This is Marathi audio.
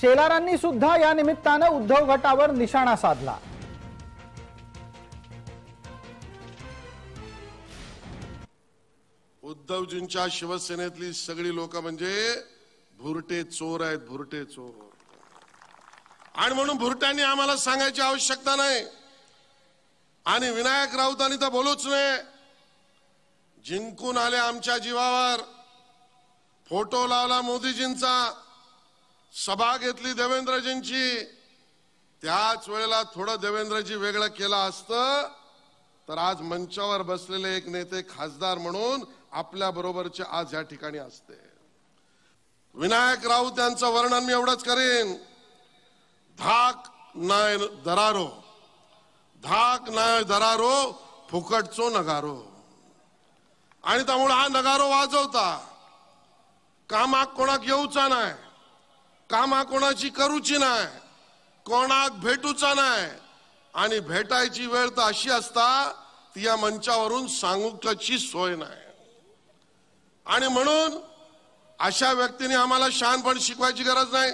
शेलारांनी सुद्धा या निमित्तानं उद्धव गटावर निशाणा साधला उद्धवजींच्या शिवसेनेतली सगळी लोक म्हणजे भुरटे चोर आहेत भुरटे चोर आणि म्हणून भुरट्यांनी आम्हाला सांगायची आवश्यकता नाही आणि विनायक राऊतांनी तर बोलूच नये जिंकून आले आमच्या जीवावर फोटो लावला मोदीजींचा सभा घेतली देवेंद्रजींची त्याच वेळेला थोडं देवेंद्रजी वेगळं केलं असतं तर आज मंचावर बसलेले एक नेते खासदार म्हणून आपल्या बरोबरचे आज या ठिकाणी असते विनायक राऊत यांचं वर्णन मी एवढंच करेन धाक नाय दरारो धाक नाय दरारो फुकटचो नगारो आणि त्यामुळे हा नगारो वाजवता कामाक कोणाक येऊचा नाही कामा कोणाची करूची नाही कोणाक भेटूचा नाही आणि भेटायची वेळ तर अशी असता ती या मंचावरून सांगूची सोय नाही आणि म्हणून अशा व्यक्तीने आम्हाला शानपण शिकवायची गरज नाही